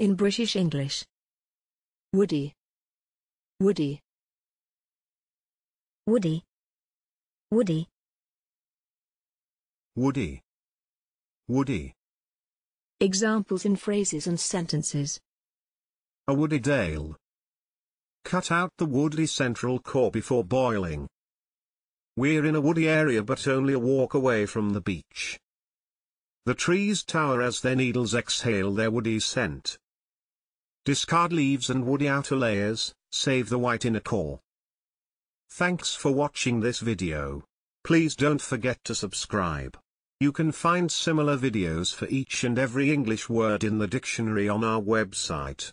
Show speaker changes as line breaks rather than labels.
in British English. Woody. Woody. Woody. Woody. Woody. Woody. Examples in
phrases and sentences.
A woody dale. Cut out the woody central core before boiling. We're in a woody area but only a walk away from the beach. The trees tower as their needles exhale their woody scent. Discard leaves and woody outer layers, save the white inner core. Thanks for watching this video. Please don't forget to subscribe. You can find similar videos for each and every English word in the dictionary on our website.